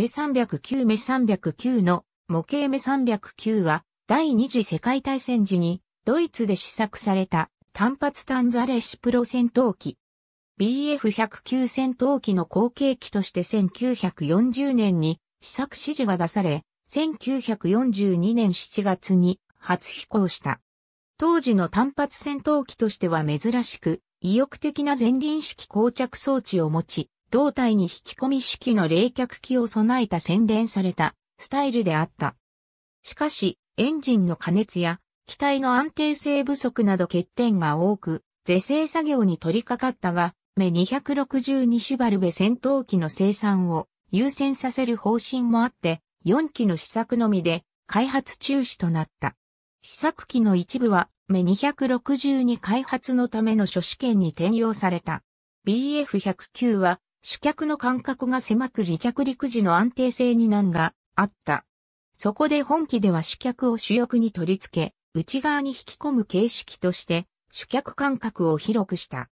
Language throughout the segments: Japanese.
メ309メ309の模型メ309は第二次世界大戦時にドイツで試作された単発単座レシプロ戦闘機。BF109 戦闘機の後継機として1940年に試作指示が出され、1942年7月に初飛行した。当時の単発戦闘機としては珍しく、意欲的な前輪式膠着装置を持ち、胴体に引き込み式の冷却器を備えた洗練されたスタイルであった。しかし、エンジンの加熱や機体の安定性不足など欠点が多く、是正作業に取り掛かったが、目262シュバルベ戦闘機の生産を優先させる方針もあって、4機の試作のみで開発中止となった。試作機の一部は、目262開発のための諸試験に転用された。BF109 は主脚の間隔が狭く離着陸時の安定性に難があった。そこで本機では主脚を主翼に取り付け、内側に引き込む形式として主脚間隔を広くした。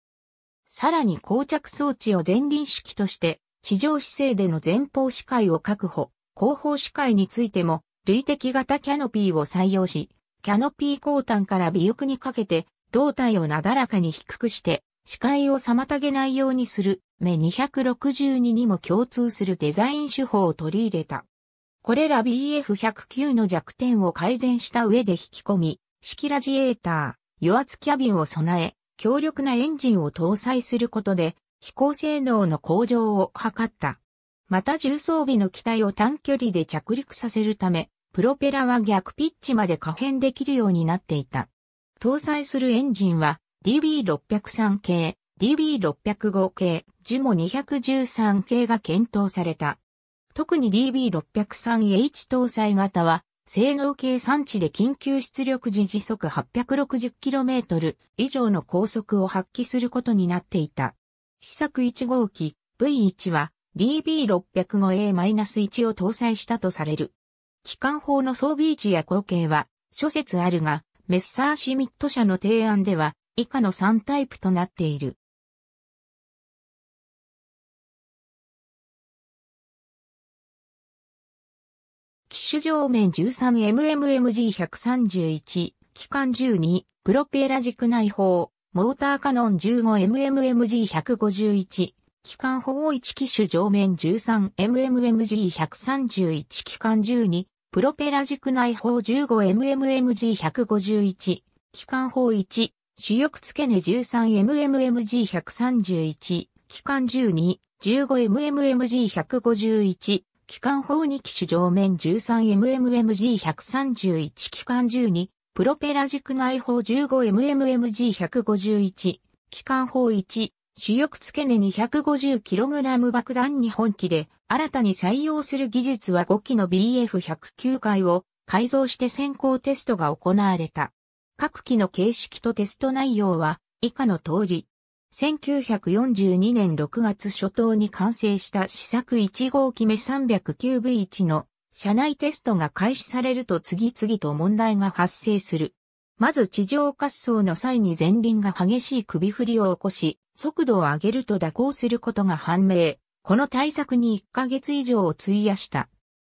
さらに膠着装置を前輪式として地上姿勢での前方視界を確保、後方視界についても累的型キャノピーを採用し、キャノピー後端から尾翼にかけて胴体をなだらかに低くして視界を妨げないようにする目262にも共通するデザイン手法を取り入れた。これら BF109 の弱点を改善した上で引き込み、式ラジエーター、油圧キャビンを備え、強力なエンジンを搭載することで、飛行性能の向上を図った。また重装備の機体を短距離で着陸させるため、プロペラは逆ピッチまで可変できるようになっていた。搭載するエンジンは DB603 系 DB605 系、ジュモ213系が検討された。特に DB603H 搭載型は、性能計算値で緊急出力時時速 860km 以上の高速を発揮することになっていた。試作1号機 V1 は DB605A-1 を搭載したとされる。機関砲の装備位置や口径は諸説あるが、メッサーシミット社の提案では以下の3タイプとなっている。種上面 13mmMG131、機関12、プロペラ軸内砲、モーターカノン 15mmMG151、機関砲1機種上面 13mmMG131 機関12、プロペラ軸内砲 15mmMG151、機関砲1、主翼付け根 13mmMG131、機関12、15mmMG151、機関砲2機種上面 13mmMG131 機関12、プロペラ軸内砲 15mmMG151、機関砲1、主翼付け根 250kg 爆弾日本機で、新たに採用する技術は5機の BF109 回を改造して先行テストが行われた。各機の形式とテスト内容は以下の通り、1942年6月初頭に完成した試作1号機目 309V1 の車内テストが開始されると次々と問題が発生する。まず地上滑走の際に前輪が激しい首振りを起こし、速度を上げると蛇行することが判明。この対策に1ヶ月以上を費やした。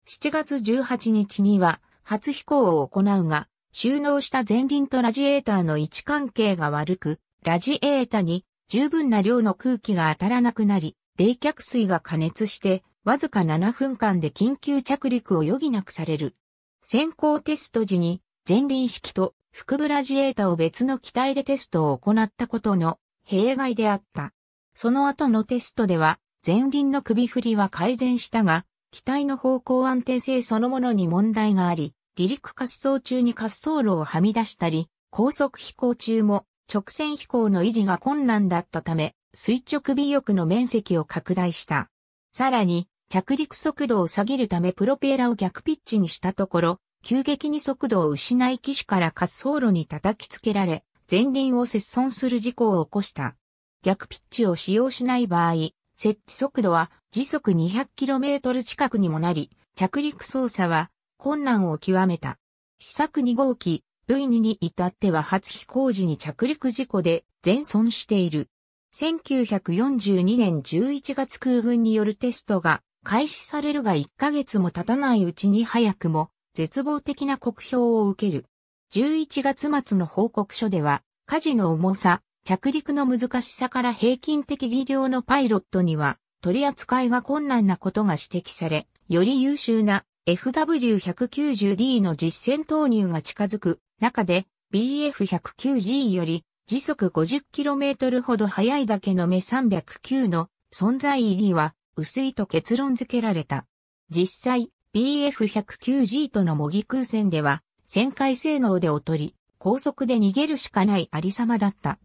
7月18日には初飛行を行うが、収納した前輪とラジエーターの位置関係が悪く、ラジエータに十分な量の空気が当たらなくなり、冷却水が加熱して、わずか7分間で緊急着陸を余儀なくされる。先行テスト時に、前輪式と腹部ラジエーターを別の機体でテストを行ったことの弊害であった。その後のテストでは、前輪の首振りは改善したが、機体の方向安定性そのものに問題があり、離陸滑走中に滑走路をはみ出したり、高速飛行中も直線飛行の維持が困難だったため、垂直尾翼の面積を拡大した。さらに、着陸速度を下げるためプロペラを逆ピッチにしたところ、急激に速度を失い機種から滑走路に叩きつけられ、前輪を切損する事故を起こした。逆ピッチを使用しない場合、設置速度は時速 200km 近くにもなり、着陸操作は困難を極めた。試作2号機 V2 に至っては初飛行時に着陸事故で全損している。1942年11月空軍によるテストが開始されるが1ヶ月も経たないうちに早くも絶望的な酷評を受ける。11月末の報告書では、火事の重さ、着陸の難しさから平均的技量のパイロットには取り扱いが困難なことが指摘され、より優秀な FW190D の実戦投入が近づく中で BF109G より時速 50km ほど速いだけの目309の存在意義は薄いと結論付けられた。実際、BF109G との模擬空戦では、旋回性能で劣り、高速で逃げるしかないありさまだった。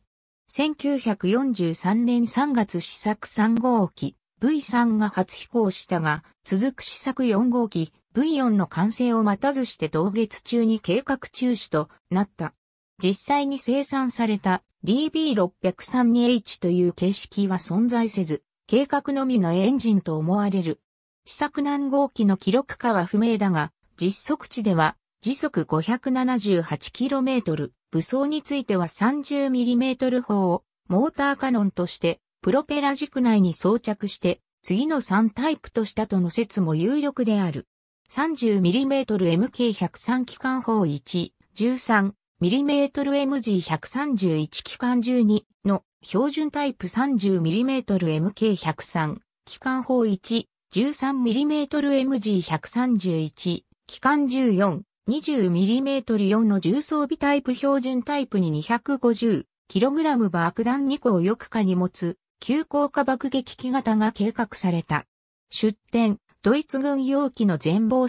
1943年3月試作3号機 V3 が初飛行したが、続く試作4号機 V4 の完成を待たずして同月中に計画中止となった。実際に生産された DB603H という形式は存在せず、計画のみのエンジンと思われる。試作難号機の記録化は不明だが、実測値では時速 578km、武装については 30mm 砲をモーターカノンとしてプロペラ軸内に装着して次の3タイプとしたとの説も有力である。30mmMK103 機関砲1、13mmMG131 機関12の標準タイプ 30mmMK103 機関砲1、13mmMG131 機関14、20mm4 の重装備タイプ標準タイプに 250kg 爆弾2個をよくかに持つ、急降下爆撃機型が計画された。出展、ドイツ軍容器の全貌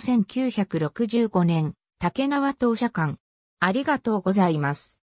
1965年、竹縄当社館。ありがとうございます。